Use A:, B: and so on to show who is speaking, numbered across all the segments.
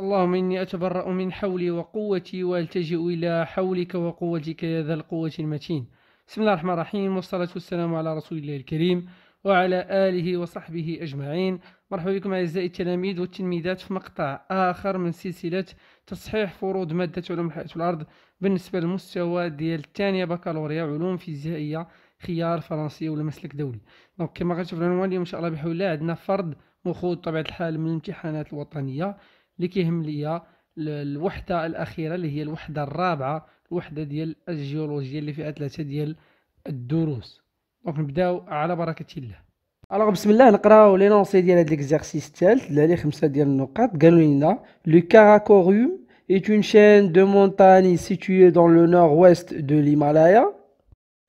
A: اللهم إني أتبرأ من حولي وقوتي وألتجئ إلى حولك وقوتك يا ذا القوة المتين بسم الله الرحمن الرحيم والصلاة والسلام على رسول الله الكريم وعلى آله وصحبه أجمعين مرحبا بكم أعزائي التلاميذ والتلميذات في مقطع آخر من سلسلة تصحيح فروض مادة علوم الحياة والأرض بالنسبة للمستوى ديال الثانية بكالوريا علوم فيزيائية خيار فرنسية ولا مسلك دولي دونك كما غتشوف العنوان اليوم إن شاء الله بحول الله عندنا فرض وخوض طبيعة الحال من الامتحانات الوطنية اللي كيهم ليا الوحده الاخيره اللي هي الوحده الرابعه الوحده ديال الجيولوجيا اللي فيها ثلاثه ديال الدروس دونك نبداو على بركه الله الوغ بسم الله نقراو لي نونسي ديال هاد ليكزارسيس الثالث لي خمسه ديال النقاط قالوا لنا لو كاراكوريوم est une chaîne de montagnes située dans le nord-ouest de l'Himalaya.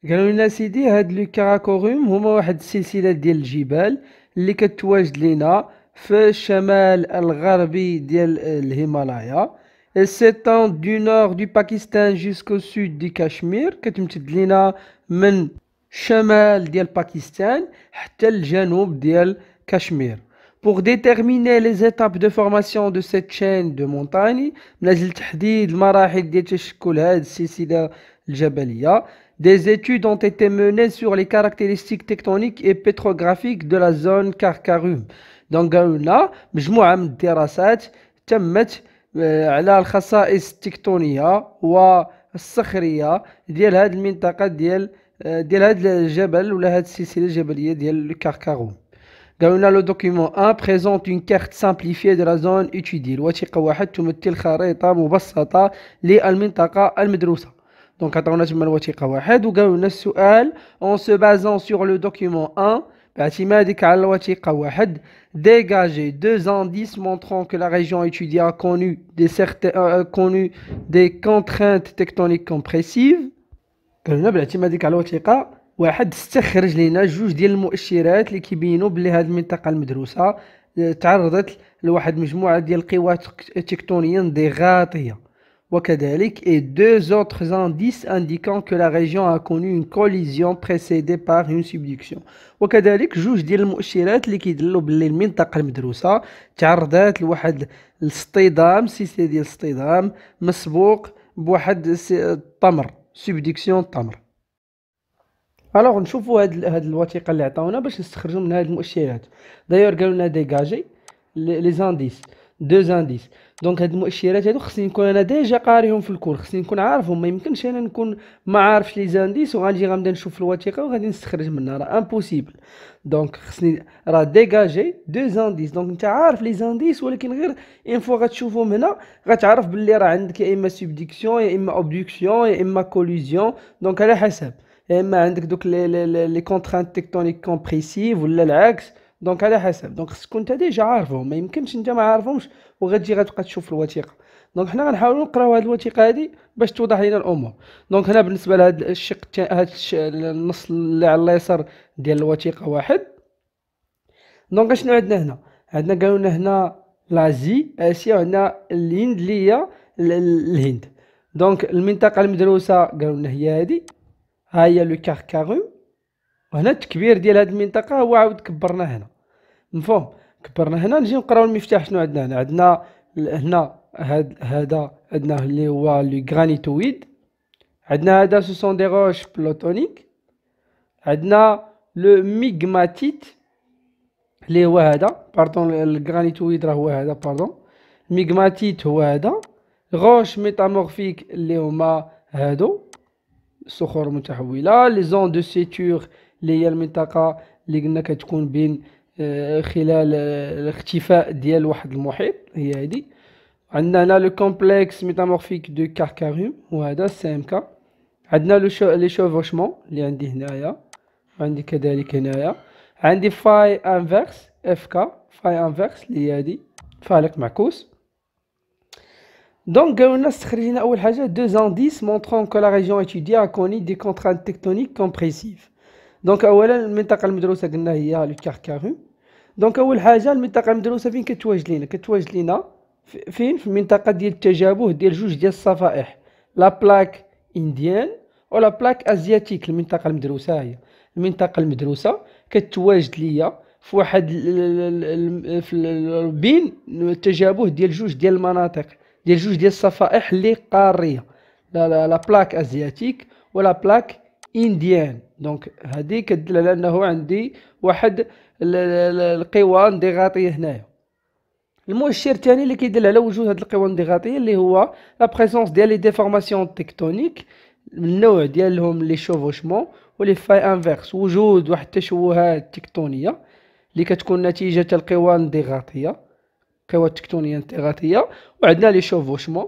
A: قالوا لنا سيدي هاد لو كاراكوريوم هما واحد السلسله ديال الجبال اللي كتواجد لينا le الشمال الغربي ديال Elle s'étend du nord du Pakistan jusqu'au sud du Cachemire Pakistan Pour déterminer les étapes de formation de cette chaîne de montagnes, des études ont été menées sur les caractéristiques tectoniques et pétrographiques de la zone Karkarum. دونك قالوا مجموعه من الدراسات تمت آه، على الخصائص التكتونيه والصخريه ديال هاد المنطقه ديال آه، ديال هاد الجبل ولا هاد السلسله الجبليه ديال الكاركارو قالوا لنا لو دوكيمون 1 بريزونت اون كارت سامبليفي دو لا زون اوتيدي الوثيقه واحد تمثل خريطه مبسطه للمنطقه المدروسه دونك عطاونا تما الوثيقه واحد وقالوا لنا السؤال اون سو بازون سور لو دوكيمون 1 باعتمادك على الوثيقة واحد ديجاجي دو زانديس مونترون كو لا région ايتوديا كونو دي des, كونو دي euh, euh, des تكتونيك كومبريسيف قلنا باعتمادك على الوثيقة واحد استخرج لنا جوج ديال المؤشرات اللي كيبينوا بلي هذه المنطقة المدروسة تعرضت لواحد مجموعة ديال القوى تكتونية ضغاطية وكذلك et deux autres indices indiquant que la région a connu une collision précédée par une subduction وكذلك جوج ديال المؤشرات اللي كيدلوا باللي المنطقه المدروسه تعرضات لواحد الاصطدام سلسله ديال الاصطدام مسبوق بواحد التمر سبديكسيون التمر الوغ نشوفوا هاد هاد الوثيقه اللي عطاونا باش نستخرجوا من هاد المؤشرات دايور قالوا لنا ديجاجي لي زانديس دو زانديس دونك هاد المؤشرات هادو خصني نكون انا ديجا قاريهم في الكور خصني نكون عارفهم ما يمكنش انا نكون ما عارفش لي زانديس وغنجي غنبدا نشوف الوثيقه وغادي نستخرج منها راه امبوسيبل دونك خصني راه ديجاجي دو زانديس دونك انت عارف لي زانديس ولكن غير اون فوا غتشوفهم هنا غتعرف باللي راه عندك يا اما سوبديكسيون يا اما اوبديكسيون يا اما كوليزيون دونك على حسب يا اما عندك دوك لي لي لي كونترانت تكتونيك كومبريسيف ولا العكس دونك على حسب دونك خصك انت ديجا عارفهم ما يمكنش انت ما عارفهمش وغتجي غتبقى تشوف الوثيقه دونك حنا غنحاولوا نقراو هذه الوثيقه هذه باش توضح لنا الامور دونك هنا بالنسبه لهذا الشق هذا النص اللي على اليسار ديال الوثيقه واحد دونك شنو عندنا هنا عندنا قالوا لنا هنا لازي اسيا وعندنا الهند اللي هي الهند دونك المنطقه المدروسه قالوا لنا هي هذه ها هي لو كاركارو وهنا التكبير ديال هذه المنطقه هو عاود كبرنا هنا مفهوم كبرنا هنا نجي نقراو المفتاح شنو عندنا هنا عندنا هنا هاد هذا عندنا اللي هو لو غرانيتويد عندنا هذا سو سون دي روش بلوتونيك عندنا لو ميغماتيت اللي هو هذا باردون الغرانيتويد راه هو هذا باردون ميغماتيت هو هذا روش ميتامورفيك اللي هما هادو صخور متحوله لي زون دو سيتور اللي هي المنطقه اللي قلنا كتكون بين آه، خلال آه، الاختفاء ديال واحد المحيط هي هادي عندنا هنا لو كومبلكس ميتامورفيك دو كاركاريوم وهذا سي ام كا عندنا لو شو لي شوفوشمون اللي عندي هنايا عندي كذلك هنايا عندي فاي انفيرس اف كا فاي انفيرس اللي هي هادي فالق معكوس دونك قالوا لنا استخرجنا اول حاجه دو زانديس مونترون كو لا ريجيون اتيديا كوني دي كونترانت تكتونيك كومبريسيف دونك اولا المنطقه المدروسه قلنا هي لو كاركارو دونك اول حاجه المنطقه المدروسه فين كتواجد لينا كتواجد لينا فين في المنطقه ديال التجابه ديال جوج ديال الصفائح لا بلاك انديان ولا بلاك ازياتيك المنطقه المدروسه هي المنطقه المدروسه كتواجد ليا في واحد في بين التجابه ديال جوج ديال المناطق ديال جوج ديال الصفائح اللي قاريه لا لا, لا بلاك ازياتيك ولا بلاك انديان دونك هذه كدل على انه عندي واحد القوى انضغاطيه هنايا المؤشر الثاني اللي كيدل على وجود هذه القوى الانضغاطيه اللي هو لا بريسونس ديال لي ديفورماسيون تكتونيك النوع ديالهم لي شوفوشمون ولي فاي انفيرس وجود واحد التشوهات تكتونيه اللي كتكون نتيجه القوى الانضغاطيه القوى التكتونيه الانضغاطيه وعندنا لي شوفوشمون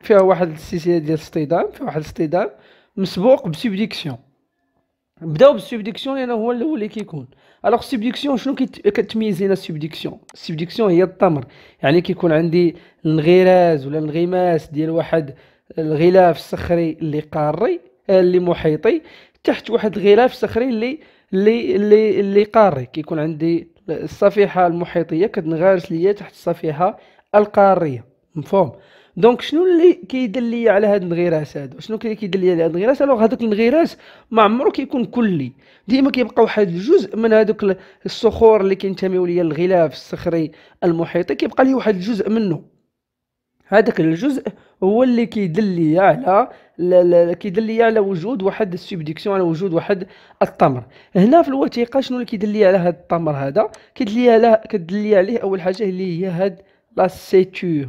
A: فيها واحد السلسله ديال الاصطدام فيها واحد الاصطدام مسبوق بسبديكسيون بداو بسبديكسيون لان هو الاول اللي كيكون الوغ السبديكسيون شنو كتميز لنا السبديكسيون السبديكسيون هي التمر يعني كيكون عندي الانغراز ولا الانغماس ديال واحد الغلاف الصخري اللي قاري آه، اللي محيطي تحت واحد الغلاف صخري اللي اللي اللي, اللي قاري كيكون عندي الصفيحه المحيطيه كتنغرس ليا تحت الصفيحه القاريه مفهوم دونك شنو اللي كيدل لي على هاد الانغراس هادو شنو اللي كيدل لي على هاد الانغراس الوغ هادوك الانغراس ما عمرو كيكون كلي ديما كيبقى واحد الجزء من هادوك الصخور اللي كينتميو ليا الغلاف الصخري المحيطي كيبقى لي واحد الجزء منه هذاك الجزء هو اللي كيدل لي على كيدل لي على وجود واحد السوبديكسيون على وجود واحد التمر هنا في الوثيقه شنو اللي كيدل لي على هذا التمر هذا كيدل لي على كيدل لي عليه اول حاجه اللي هي هاد لا سيتور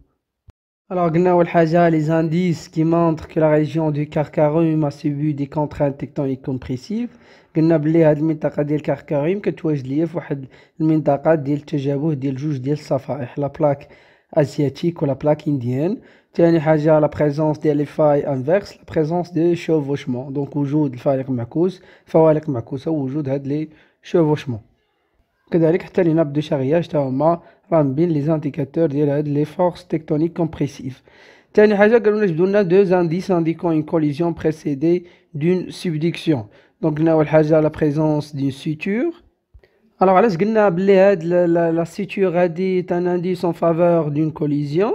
A: Alors, Gnaoul Haja, les indices qui montrent que la région du Karkarum a subi des contraintes tectoniques compressives. Gnaoulé a admis que le Karkarum a été fait pour le Tejabou et le Juge de Safa, la plaque asiatique ou la plaque indienne. Tiani Haja, la présence de d'éléphants inverses, la présence de chevauchements. Donc, aujourd'hui, au de Falek Makous, Falek Makous, au jour de chevauchements. Kadarik, tu as une nappe de charia, je les indicateurs les forces tectoniques compressives. Nous avons deux indices indiquant une collision précédée d'une subduction. Donc, nous avons la présence d'une suture. Alors, la suture est un indice en faveur d'une collision.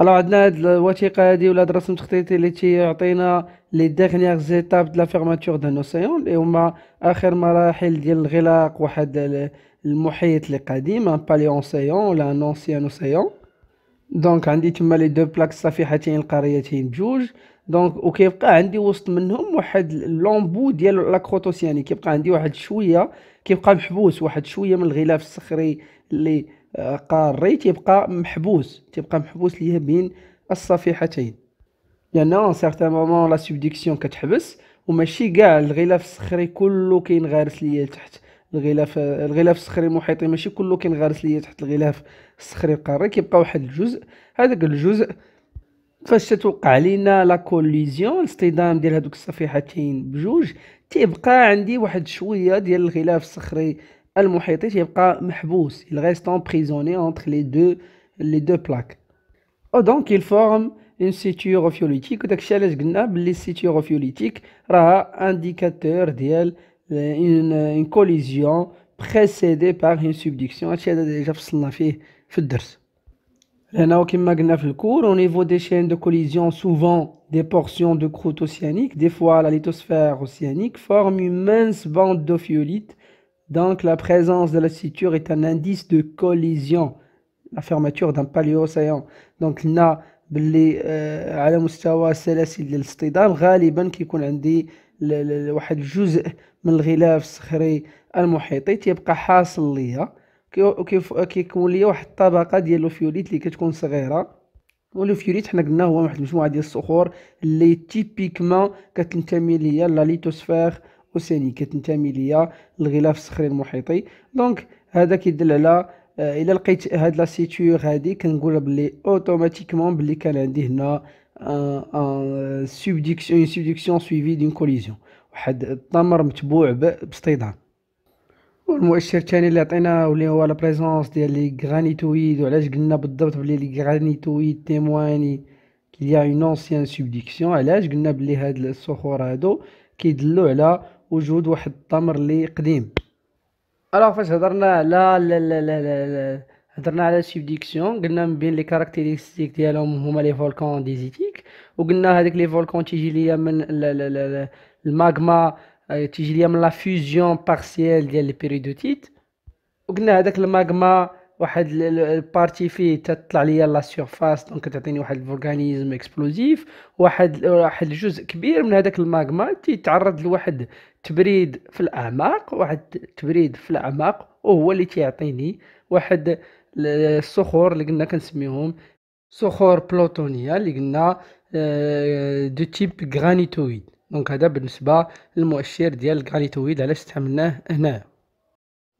A: الو عندنا هاد الوثيقه هادي ولا هاد الرسم التخطيطي اللي تيعطينا لي ديغنيغ زيتاب دو لا فيرماتور دان اوسيون اللي هما اخر مراحل ديال الغلاق واحد المحيط اللي قديم ان باليونسيون ولا ان اونسيان اوسيون دونك عندي تما لي دو بلاك صفيحتين القريتين بجوج دونك وكيبقى عندي وسط منهم واحد لومبو ديال لا كروتوسياني كيبقى عندي واحد شويه كيبقى محبوس واحد شويه من الغلاف الصخري اللي قاري تيبقى محبوس تيبقى محبوس ليه بين الصفيحتين لان ان سيغتان مومون لا سوبديكسيون كتحبس وماشي كاع الغلاف الصخري كله كينغارس ليا تحت الغلاف الغلاف الصخري المحيطي ماشي كله كينغارس ليا تحت الغلاف الصخري القاري كيبقى واحد الجزء هذاك الجزء فاش تتوقع لينا لا كوليزيون الاصطدام ديال هذوك الصفيحتين بجوج تيبقى عندي واحد شويه ديال الغلاف الصخري il reste emprisonné entre les deux les deux plaques oh, donc il forme une suture ophiolytique Les علاش قلنا باللي suture une collision précédée par une subduction هادشي ديجا فصلنا فيه في الدرس au niveau des chaînes de collision souvent des portions de croûte océanique des fois la lithosphère océanique forme une mince bande d'ophiolite Donc la présence de suture est un indice de collision, la fermeture d'un paléo-océan. Donc بلي باللي euh, على مستوى سلاسل ديال الاصطدام غالبا كيكون عندي واحد الجزء من الغلاف الصخري المحيطي تيبقى حاصل ليا كيكون ليا واحد الطبقه ديال لوفيوليت اللي كتكون صغيره ولوفيوليت حنا قلنا هو واحد المجموعه ديال الصخور اللي تيبيكمون كتنتمي ليا لا ليتوسفير وثاني كتنتمي ليا الغلاف الصخري المحيطي دونك هذا كيدل على آه، الا لقيت هاد لا سيتور هادي كنقول بلي اوتوماتيكمون بلي كان عندي هنا ان سوبديكسيون سوبديكسيون سويفي دون كوليزيون واحد التمر متبوع باصطدام والمؤشر الثاني اللي عطينا واللي هو لا بريزونس ديال لي غرانيتويد وعلاش قلنا بالضبط بلي لي غرانيتويد تيمواني كيليا اون اونسيان سوبديكسيون علاش قلنا بلي هاد الصخور هادو كيدلو على وجود واحد التمر اللي قديم الوغ فاش هضرنا على لا لا لا لا هضرنا على سيبديكسيون قلنا من بين لي كاركتيريستيك ديالهم هما لي فولكان ديزيتيك وقلنا هذيك لي فولكان تيجي ليا من الماغما آه، تيجي ليا من لا فيوزيون بارسييل ديال لي بيريدوتيت وقلنا هذاك الماغما واحد البارتي فيه تطلع ليا لا سيرفاس دونك تعطيني واحد الفولكانيزم اكسبلوزيف واحد واحد الجزء كبير من هذاك الماغما تيتعرض لواحد تبريد في الاعماق واحد التبريد في الاعماق وهو اللي تيعطيني واحد الصخور اللي قلنا كنسميهم صخور بلوتونيه اللي قلنا آه، دو تيب غرانيتويد دونك هذا بالنسبه للمؤشر ديال الغرانيتويد علاش استعملناه هنا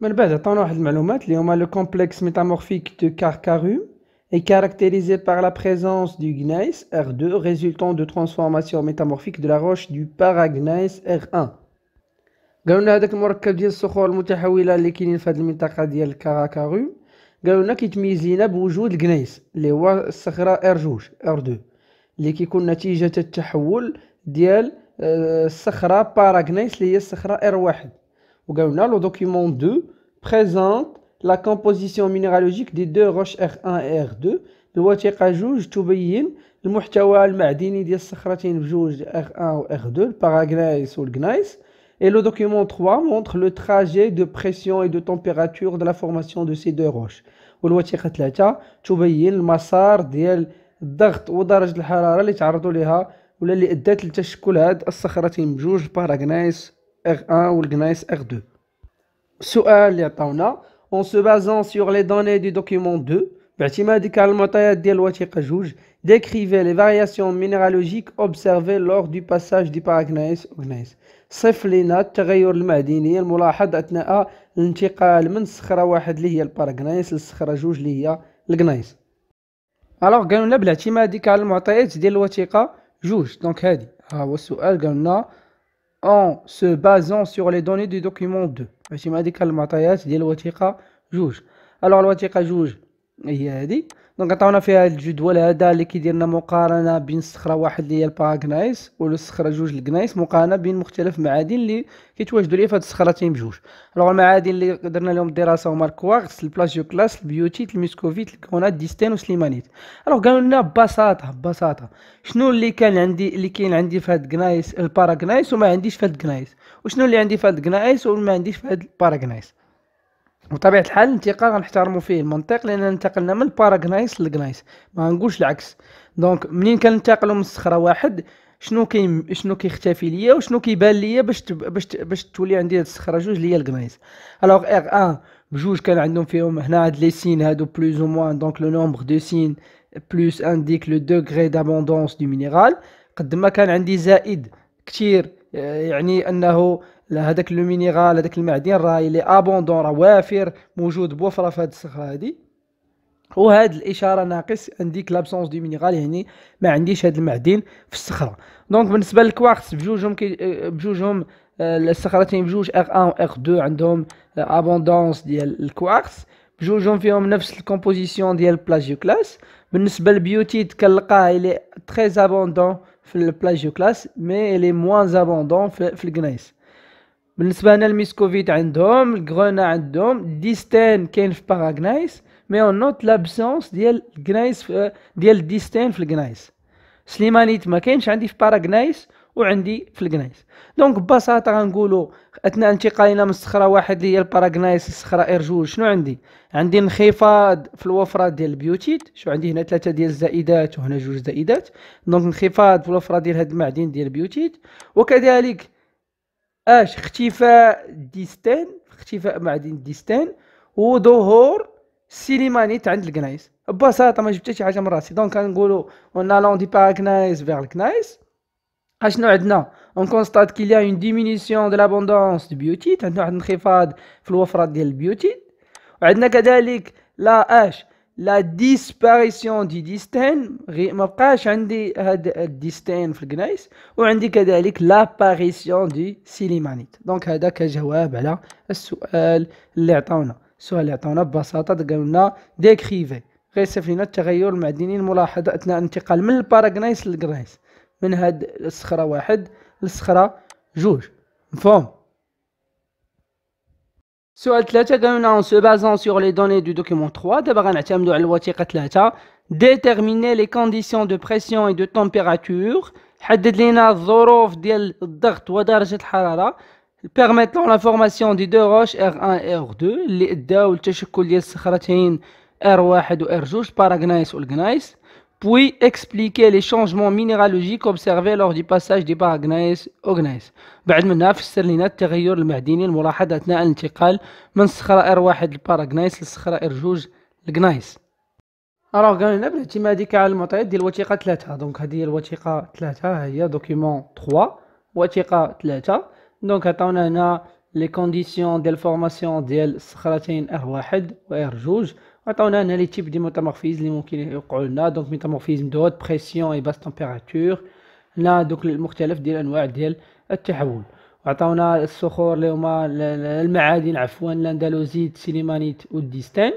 A: من بعد عطاونا واحد المعلومات اللي هما لو كومبلكس ميتامورفيك دو كاركاروم est caractérisé par la présence du gneiss R2 résultant de transformation métamorphique de la roche du paragneiss R1. قالوا لنا هذاك المركب ديال الصخور المتحوله اللي كاينين في هذه المنطقه ديال كاراكارو قالوا لنا كيتميز لينا بوجود الكنيس اللي هو الصخره ار جوج ار دو اللي كيكون نتيجه التحول ديال آه، الصخره باراغنيس اللي هي الصخره ار واحد وقالوا لنا لو دوكيمون دو بريزونت لا كومبوزيسيون مينيرالوجيك دي دو روش ار 1 ار 2 بوثيقه جوج تبين المحتوى المعدني ديال الصخرتين بجوج ار 1 و ار 2 الباراغنيس والكنيس Et le document 3 montre le trajet de pression et de température de la formation de ces deux roches. document 3 تبين المسار ديال الضغط ودرجة الحرارة اللي تعرضوا لها ولا اللي ادات لتشكل هاد الصخرتين بجوج الباراغنايس R1 والغنايس R2 السؤال اللي عطاونا en se basant sur les données du document 2 باعتمادك على المعطيات ديال الوثيقة جوج décrivez les variations minéralogiques observées lors du passage du paragnais au gneiss. صف لنا التغير المعدني الملاحظ اثناء الانتقال من صخره واحد اللي هي البارغنايس للصخره جوج اللي هي القنايس الوغ قالوا لنا بالاعتماد على المعطيات ديال الوثيقه جوج دونك هادي ها هو السؤال قالوا لنا اون سو بازون سور لي دوني دو دوكيمون دو ماشي على المعطيات ديال الوثيقه جوج الوغ الوثيقه جوج هي هادي دونك عطاونا فيها الجدول هذا اللي كيدير لنا مقارنه بين الصخره واحد اللي هي الباغنايس والصخره جوج الكنايس مقارنه بين مختلف المعادن اللي كيتواجدوا ليه في هاد الصخرتين بجوج الوغ المعادن اللي درنا لهم الدراسه هما الكوارتز البلاجيو كلاس البيوتيت الميسكوفيت الكونات ديستين وسليمانيت الوغ قالوا لنا ببساطه ببساطه شنو اللي كان عندي اللي كاين عندي في هاد الكنايس الباراغنايس وما عنديش في هاد الكنايس وشنو اللي عندي في هاد الكنايس وما عنديش في هاد الباراغنايس بطبيعه الحال الانتقال غنحترموا فيه المنطق لان انتقلنا من باراغنايس لغنايس ما نقولش العكس دونك منين كننتقلوا من الصخره واحد شنو كي شنو كيختفي ليا وشنو كيبان ليا باش باش ت... باش تولي عندي هاد الصخره جوج ليا الغنايس الوغ ار 1 بجوج كان عندهم فيهم هنا هاد لي سين هادو بلوز او موان دونك لو نومبر دو سين بلوس انديك لو دوغري دابوندونس دو مينيرال قد ما كان عندي زائد كثير يعني انه هذاك لو مينيرال هذاك المعدن راه اللي ابوندون راه وافر موجود بوفره في هذه الصخره هذه وهاد الاشاره ناقص عنديك لابسونس دو مينيرال يعني ما عنديش هاد المعدن في الصخره دونك بالنسبه للكوارتز بجوجهم بجوجهم آه، الصخرتين بجوج ار 1 و ار 2 عندهم ابوندونس آه، ديال الكوارتز بجوجهم فيهم نفس الكومبوزيسيون ديال البلاجيو كلاس بالنسبه للبيوتيد كنلقاه الي تري ابوندون في البلاجيو كلاس مي الي موان ابوندون في الكنايس بالنسبه لنا الميسكوفيت عندهم الكغونا عندهم ديستين كاين في باراغنايس مي اون نوت لابسونس ديال الكنايس ديال ديستين في الكنايس سليمانيت ما كاينش عندي في باراغنايس وعندي في الكنايس دونك ببساطه غنقولوا اثناء انتقالنا من الصخره واحد اللي هي الباراغنايس الصخره ارجول شنو عندي عندي انخفاض في الوفره ديال البيوتيد شو عندي هنا ثلاثه ديال الزائدات وهنا جوج زائدات دونك انخفاض في الوفره ديال هاد المعدن ديال البيوتيد وكذلك اش اختفاء ديستان اختفاء معدن ديستان وظهور سيليمانيت عند الكنايس ببساطه ما جبت شي حاجه من راسي دونك كنقولوا اون الون دي بار كنايس فيغ الكنايس اشنو عندنا اون كونستات كيليا اون ديمينيسيون دو لابوندونس دو بيوتيت عندنا واحد الانخفاض في الوفره ديال البيوتيت وعندنا كذلك لا اش لا ديسباريسيون دي ديستين ما بقاش عندي هاد الديستين في الكنايس وعندي كذلك لاباريسيون دي سيليمانيت دونك هذا كجواب على السؤال اللي عطاونا السؤال اللي عطاونا ببساطه قالوا لنا ديكريفي غير لنا التغير المعدني الملاحظ اثناء الانتقال من الباراجنايس للغنايس من هاد الصخره واحد للصخره جوج مفهوم سؤال ثلاثة en se basant sur les données du document 3 دابا déterminer les conditions de pression et de température permettant la formation des deux roches R1 et R2 اللي اداو ديال R1 و R2 puis expliquer les changements minéralogiques observés lors du passage des barres غنايس وغنايس بعد منها فسر لنا التغير المعدني الملاحظ اثناء الانتقال من صخره ار واحد لبار للصخره ار جوج الغنايس الوغ لنا بالاعتماد على المعطيات ديال الوثيقه 3 دونك هذه هي الوثيقه ها هي دوكيمون 3 وثيقه 3 دونك عطاونا هنا لي كونديسيون ديال فورماسيون ديال الصخرتين ار واحد و ار جوج عطاونا هنا لي تيب دي ميتامورفيز لي ممكن يوقعوا لنا دونك ميتامورفيزم دو هوت بريسيون اي باس تمبيراتور هنا دوك المختلف ديال الانواع ديال التحول عطاونا الصخور اللي هما المعادن عفوا الاندلوزيت سيليمانيت والديستان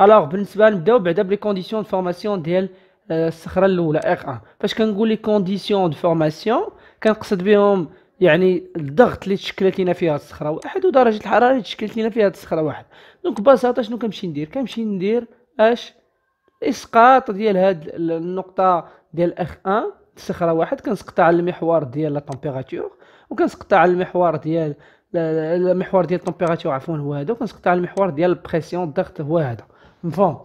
A: الوغ بالنسبه نبداو بعدا بلي كونديسيون دو فورماسيون ديال الصخره الاولى اغ ان فاش كنقول لي كونديسيون دو فورماسيون كنقصد بهم يعني الضغط اللي تشكلت لنا فيها الصخره واحد ودرجه الحراره اللي تشكلت لنا فيها الصخره واحد دونك ببساطه شنو كنمشي ندير كنمشي ندير اش اسقاط ديال هاد النقطه ديال اخ 1 الصخره واحد كنسقطها على المحور ديال لا تمبيراتور وكنسقطها على المحور ديال المحور ديال التمبيراتور عفوا هو هذا وكنسقطها على المحور ديال البريسيون الضغط هو هذا مفهوم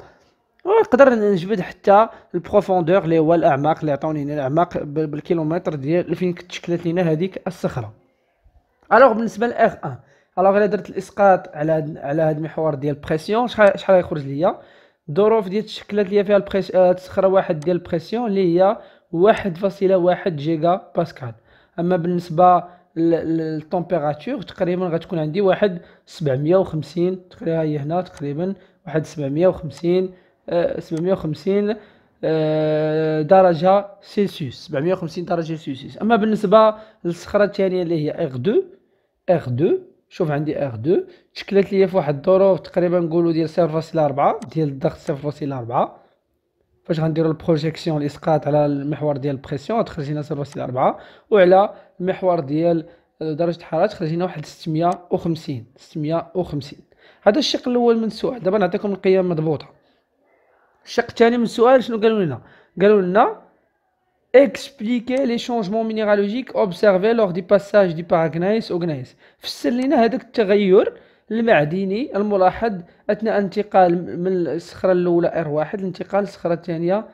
A: ونقدر نجبد حتى البروفوندور اللي هو الاعماق اللي عطاوني هنا الاعماق بالكيلومتر ديال فين تشكلت لينا هذيك الصخره الوغ بالنسبه لاغ 1 الوغ الا درت الاسقاط على هاد على هاد المحور ديال بريسيون شحال شحال غيخرج ليا الظروف ديال تشكلت ليا فيها البريس آه، الصخره واحد ديال البريسيون اللي هي واحد فاصلة واحد جيجا باسكال اما بالنسبه للتمبيراتور تقريبا غتكون عندي واحد سبعمية وخمسين تقريبا هي هنا تقريبا واحد سبعمية وخمسين 750 آه، درجة سيلسيوس 750 درجة سيلسيوس أما بالنسبة للصخرة الثانية اللي هي R2 R2 شوف عندي R2 تشكلت لي في واحد الظروف تقريبا نقولوا ديال 0.4 ديال الضغط 0.4 فاش غنديرو البروجيكسيون الاسقاط على المحور ديال البريسيون تخرج لنا 0.4 وعلى المحور ديال درجة الحرارة تخرج لنا واحد 650 650 هذا الشق الاول من السؤال دابا نعطيكم القيم مضبوطة الشق الثاني من السؤال شنو قالوا لنا قالوا لنا اكسبليكي لي شونجمون مينيرالوجيك اوبسيرفي لور دي باساج دي باراغنايس اوغنايس فسر لنا هذاك التغير المعدني الملاحظ اثناء انتقال من الصخره الاولى ار واحد لانتقال الصخره الثانيه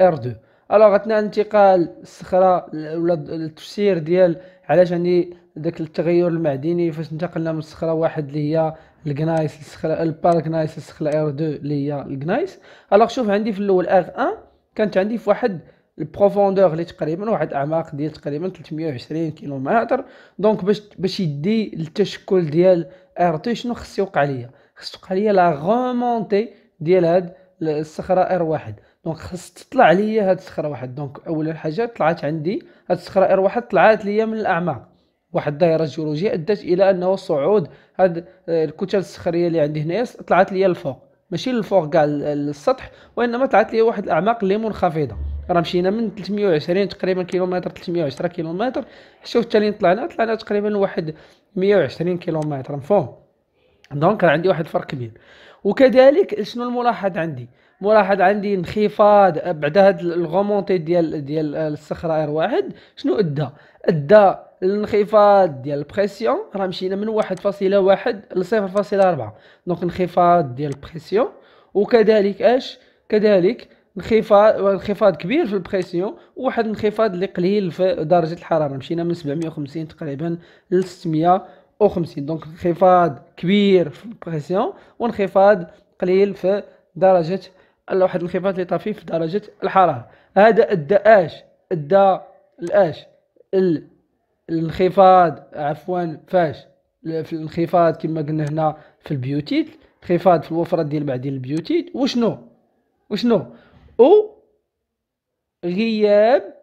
A: ار 2 الوغ اثناء انتقال الصخره ولا التفسير ديال علاش يعني داك التغير المعدني فاش انتقلنا من الصخره واحد اللي هي الكنايس السخلا نايس السخلا ار 2 اللي هي الكنايس الوغ شوف عندي في الاول ار 1 كانت عندي في واحد البروفوندور اللي تقريبا واحد اعماق ديال تقريبا 320 كيلومتر دونك باش باش يدي التشكل ديال ار 2 شنو خص يوقع ليا خص توقع ليا لا غومونتي ديال هاد الصخره ار 1 دونك خص تطلع ليا هاد الصخره واحد دونك اول حاجه طلعت عندي هاد الصخره ار 1 طلعت ليا من الاعماق واحد الدائره الجيولوجيه ادت الى انه صعود هاد آه، الكتل الصخريه اللي عندي هنايا طلعت لي الفوق ماشي للفوق كاع السطح وانما طلعت لي واحد الاعماق اللي منخفضه راه مشينا من 320 تقريبا كيلومتر 310 كيلومتر شوف حتى طلعنا طلعنا تقريبا واحد 120 كيلومتر من فوق دونك عندي واحد الفرق كبير وكذلك شنو الملاحظ عندي ملاحظ عندي انخفاض بعد هاد الغومونتي ديال ديال الصخره ار واحد شنو ادى ادى الانخفاض ديال البريسيون راه مشينا من 1.1 ل 0.4 دونك انخفاض ديال البريسيون وكذلك اش كذلك انخفاض انخفاض كبير في البريسيون وواحد الانخفاض اللي قليل في درجه الحراره مشينا من 750 تقريبا ل 650 دونك انخفاض كبير في البريسيون وانخفاض قليل في درجه واحد الانخفاض اللي طفيف في درجه الحراره هذا ادى اش ادى الاش الانخفاض عفوا فاش في الانخفاض كما قلنا هنا في البيوتيد انخفاض في الوفره ديال معدن البيوتيد وشنو وشنو او غياب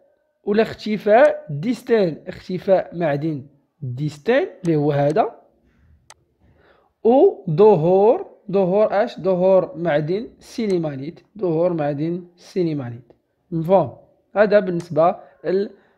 A: ولا اختفاء ديستين اختفاء معدن ديستين اللي هو هذا او ظهور ظهور اش ظهور معدن سينيمانيت ظهور معدن سينيمانيت مفهوم هذا بالنسبه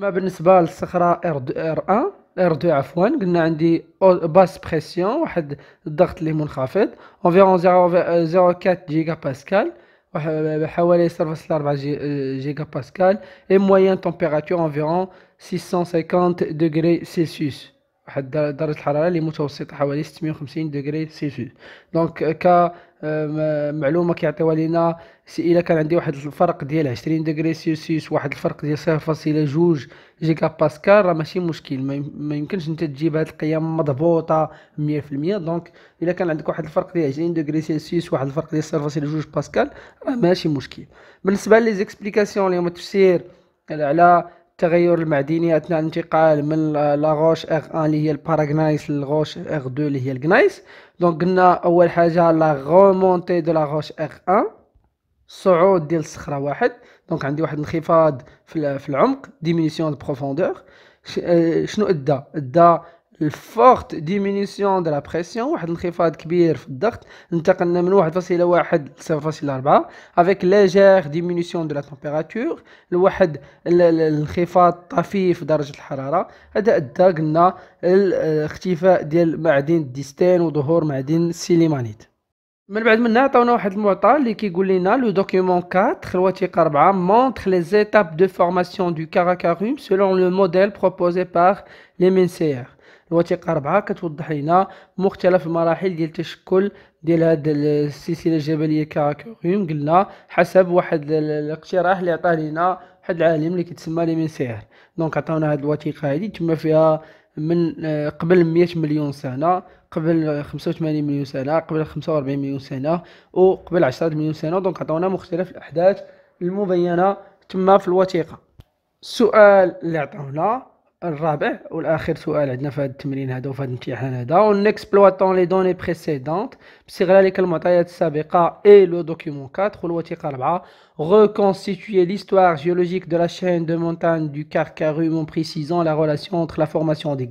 A: ما بالنسبه للصخره ار ار 1 ار دو عفوا قلنا عندي باس بريسيون واحد الضغط اللي منخفض اونفيرون 0.4 جيجا باسكال حوالي 0.4 جيجا باسكال اي موين تمبيراتور انفيرون 650 دوغري سيلسيوس واحد درجه الحراره اللي متوسطه حوالي 650 دوغري سيلسيوس دونك ك معلومه كيعطيوها لينا سي الا كان عندي واحد الفرق ديال 20 ديغري سيلسيوس واحد الفرق ديال 0.2 جيجا باسكال راه ماشي مشكل ما يمكنش انت تجيب هذه القيم مضبوطه 100% دونك الا كان عندك واحد الفرق ديال 20 ديغري سيلسيوس واحد الفرق ديال 0.2 باسكال راه ماشي مشكل بالنسبه لي زيكسبليكاسيون اللي هما التفسير على التغير المعدني اثناء الانتقال من لاغوش اغ 1 اللي هي الباراغنايس للغوش اغ 2 اللي هي الكنايس دونك قلنا اول حاجه لا غومونتي دو لاغوش اغ 1 صعود ديال الصخره واحد دونك عندي واحد انخفاض في العمق ديمينيسيون دو بروفوندور شنو ادى ادى une forte diminution de la pression, avec une légère diminution de la température, la diminution de la température, diminution de la diminution de la température, diminution de la température, de la température, de la de la de الوثيقه 4 كتوضح لنا مختلف المراحل ديال التشكل ديال هاد السلسله الجبليه كاراكوريوم قلنا حسب واحد الاقتراح اللي عطاه لينا واحد العالم اللي كيتسمى لي من سير دونك عطاونا هاد الوثيقه هادي تما فيها من آه، قبل مية مليون سنه قبل خمسة وثمانين مليون سنه قبل خمسة 45 مليون سنه وقبل عشرة مليون سنه دونك عطاونا مختلف الاحداث المبينه تما في الوثيقه السؤال اللي عطاونا الرابع exploitant سؤال عندنا في هذا التمرين هذا 4 reconstituer l'histoire géologique de la chaîne de montagne du Carcarum en précisant la relation entre la formation des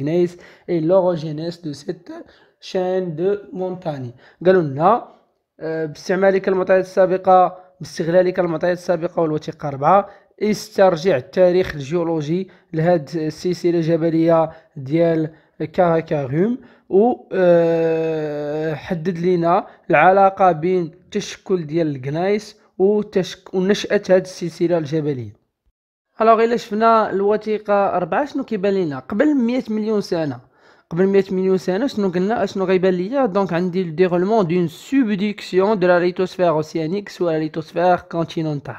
A: et l'orogénèse de cette chaîne de montagne euh, استرجع التاريخ الجيولوجي لهاد السلسله الجبليه ديال كاراكاروم و آه، حدد لنا العلاقه بين تشكل ديال الكنايس و ونشاه هذه السلسله الجبليه الوغ الا شفنا الوثيقه 4 شنو كيبان لينا قبل 100 مليون سنه قبل 100 مليون سنه شنو قلنا شنو غيبان ليا دونك عندي لو دون سوبديكسيون دو لا ليتوسفير اوسيانيك سوا لا ليتوسفير كونتينونتال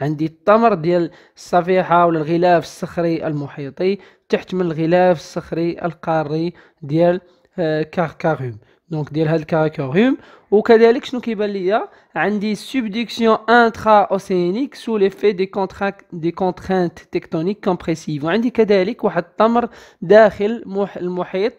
A: عندي التمر ديال الصفيحة ولا الغلاف الصخري المحيطي تحت من الغلاف الصخري القاري ديال آه، كاركاروم دونك ديال هاد الكاركاروم وكذلك شنو كيبان ليا عندي سوبديكسيون انترا اوسينيك سو ليفي دي كونتراك دي كونترينت تكتونيك كومبريسيف وعندي كذلك واحد التمر داخل المحيط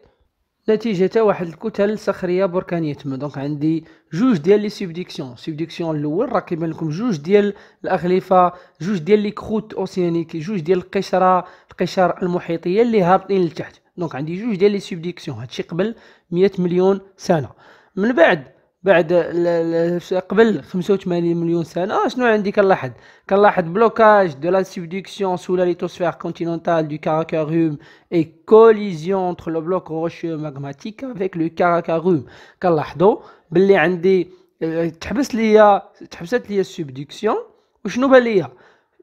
A: نتيجه واحد الكتل صخريه بركانيه دونك عندي جوج ديال لي سيبديكسيون سيبديكسيون الاول راه كيبان لكم جوج ديال الاغلفه جوج ديال لي كروت أوسيانيك جوج ديال القشره القشر المحيطيه اللي هابطين لتحت دونك عندي جوج ديال لي سيبديكسيون هادشي قبل مية مليون سنه من بعد بعد قبل 85 مليون سنه آه، شنو عندي كان لاحظ كان بلوكاج دو لا سيبديكسيون سو لا ليتوسفير كونتينونتال دو كاراكاروم اي كوليزيون انت لو بلوك روشيو ماغماتيك افيك لو كاراكاروم كنلاحظوا بلي عندي آه، تحبس ليا تحبسات ليا السبديكسيون وشنو بان ليا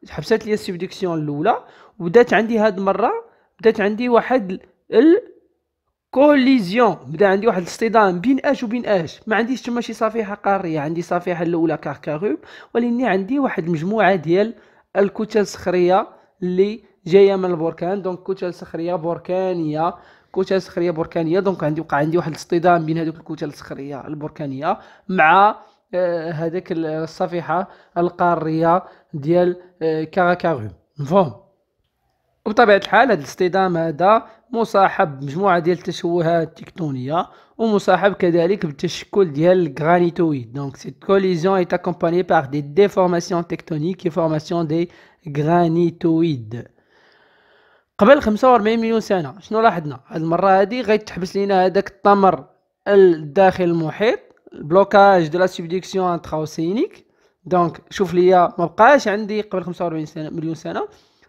A: تحبسات ليا السبديكسيون الاولى وبدات عندي هاد المره بدات عندي واحد ال كوليزيون بدا عندي واحد الاصطدام بين اش وبين اش ما عنديش تما شي صفيحه قاريه عندي صفيحه الاولى كاركاروب ولاني عندي واحد المجموعه ديال الكتل الصخريه اللي جايه من البركان دونك كتل صخريه بركانيه كتل صخريه بركانيه دونك عندي وقع عندي واحد الاصطدام بين هذوك الكتل الصخريه البركانيه مع آه، هذاك الصفيحه القاريه ديال آه، كاراكاروب مفهوم وبطبيعه الحال هذا الاصطدام هذا مصاحب مجموعة ديال التشوهات التكتونية ومصاحب كذلك بالتشكل ديال الغرانيتويد دونك سيت كوليزيون ايت تاكومباني باغ دي ديفورماسيون تكتونيك اي فورماسيون دي غرانيتويد قبل 45 مليون سنه شنو لاحظنا هاد المره هادي غيتحبس لينا هداك التمر الداخل المحيط البلوكاج دو لا سوبديكسيون انتخاوسينيك دونك شوف ليا مبقاش عندي قبل 45 سنه مليون سنه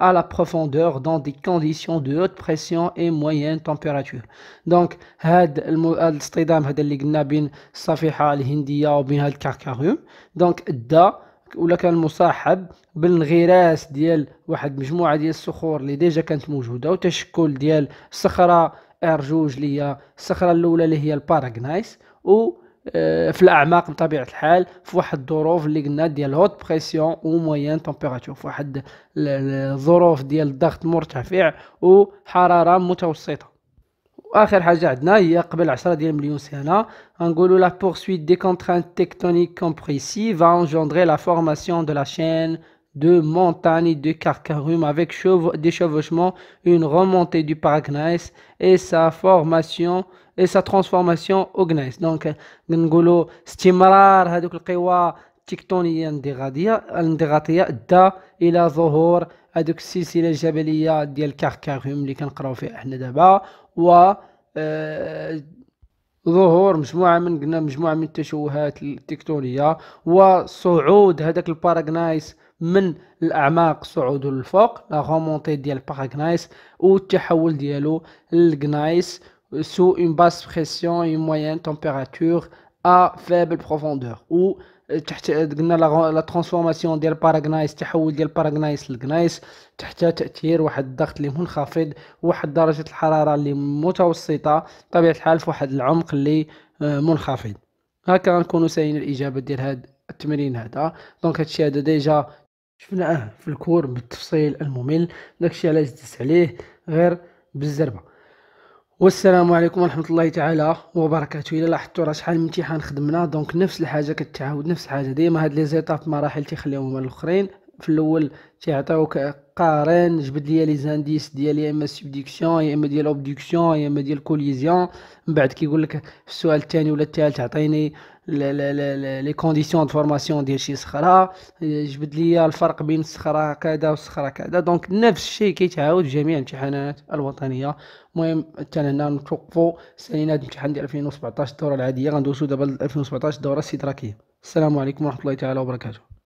A: à la profondeur dans des conditions de haute pression et moyenne température دونك هاد الاصطدام هذا اللي قلنا بين الصفيحه الهنديه وبين هاد دونك دا ولا كان مصاحب بالانغراس ديال واحد مجموعه ديال الصخور اللي ديجا كانت موجوده وتشكل ديال صخره ار اللي هي الصخره الاولى اللي هي الباراغنايس و في pression بطبيعه moyenne température. واحد الظروف اللي pression ديال هوت بريسيون température تمبيراتور في واحد الظروف ديال الضغط مرتفع وحراره poursuite des contraintes tectoniques compressives va engendrer la formation de la chaîne de montagnes de carcarumes avec des chevauchements, une remontée du et sa formation اي سا ترانسفورماسيون اوغنايز دونك نقولوا استمرار هذوك القوى التكتونيه الاندغاطيه الاندغاطيه ادى الى ظهور هذوك السلسله الجبليه ديال الكاركاغيوم اللي كنقراو فيها احنا دابا و ظهور مجموعه من قلنا مجموعه من التشوهات التكتونيه وصعود هذاك الباراغنايس من الاعماق صعود للفوق لا غومونتي ديال الباراغنايس والتحول ديالو للغنايس sous une basse pression et une moyenne température à faible profondeur ou تحت قلنا لا ترانسفورماسيون ديال باراغنايس تحول ديال باراغنايس لغنايس تحت تاثير واحد الضغط اللي منخفض واحد درجه الحراره اللي متوسطه طبيعه الحال في واحد العمق اللي منخفض هكا غنكونوا ساين الاجابه ديال هاد التمرين هذا دونك هادشي هذا ديجا شفناه في الكور بالتفصيل الممل داكشي علاش دزت عليه غير بالزربه والسلام عليكم ورحمه الله تعالى وبركاته الى لاحظتوا راه شحال من امتحان خدمنا دونك نفس الحاجه كتعاود نفس الحاجه ديما هاد لي زيتاب مراحل تيخليهم الاخرين في الاول تيعطيوك قارن جبد ليا لي زانديس ديال يا اما سبديكسيون يا اما ديال اوبديكسيون يا اما ديال كوليزيون من بعد كيقول لك في السؤال الثاني ولا الثالث عطيني لي كونديسيون دو فورماسيون ديال شي صخره جبد ليا الفرق بين الصخره كذا والصخره كذا دونك نفس الشيء كيتعاود في جميع الامتحانات الوطنيه المهم حتى هنا نتوقفوا سالينا الامتحان ديال 2017 الدوره العاديه غندوزو دابا 2017 الدوره الاستدراكيه السلام عليكم ورحمه الله تعالى وبركاته